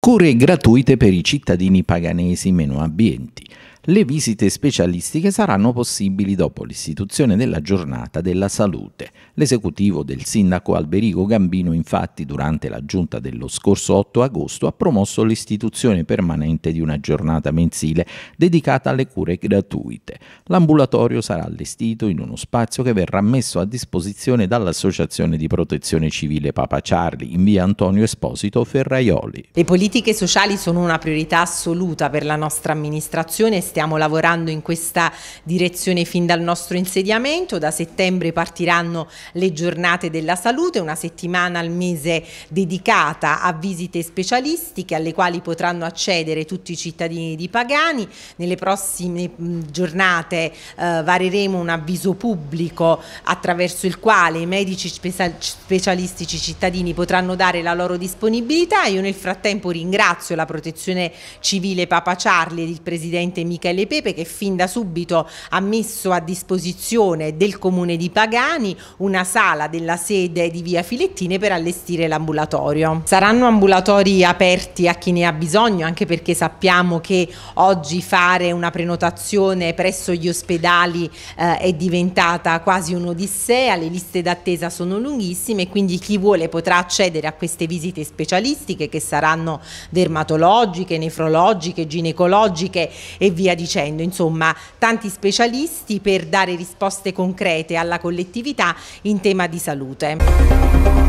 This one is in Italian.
cure gratuite per i cittadini paganesi meno abbienti. Le visite specialistiche saranno possibili dopo l'istituzione della giornata della salute. L'esecutivo del sindaco Alberico Gambino infatti durante la giunta dello scorso 8 agosto ha promosso l'istituzione permanente di una giornata mensile dedicata alle cure gratuite. L'ambulatorio sarà allestito in uno spazio che verrà messo a disposizione dall'Associazione di Protezione Civile Papa Charli in via Antonio Esposito Ferraioli. Le politiche sociali sono una priorità assoluta per la nostra amministrazione e stiamo lavorando in questa direzione fin dal nostro insediamento, da settembre partiranno le giornate della salute, una settimana al mese dedicata a visite specialistiche alle quali potranno accedere tutti i cittadini di Pagani, nelle prossime giornate eh, vareremo un avviso pubblico attraverso il quale i medici specialistici cittadini potranno dare la loro disponibilità, io nel frattempo ringrazio la protezione civile Papa Charlie ed il presidente Michele Michele Pepe che fin da subito ha messo a disposizione del comune di Pagani una sala della sede di via Filettine per allestire l'ambulatorio. Saranno ambulatori aperti a chi ne ha bisogno anche perché sappiamo che oggi fare una prenotazione presso gli ospedali eh, è diventata quasi un'odissea, le liste d'attesa sono lunghissime e quindi chi vuole potrà accedere a queste visite specialistiche che saranno dermatologiche, nefrologiche, ginecologiche e via dicendo, insomma tanti specialisti per dare risposte concrete alla collettività in tema di salute.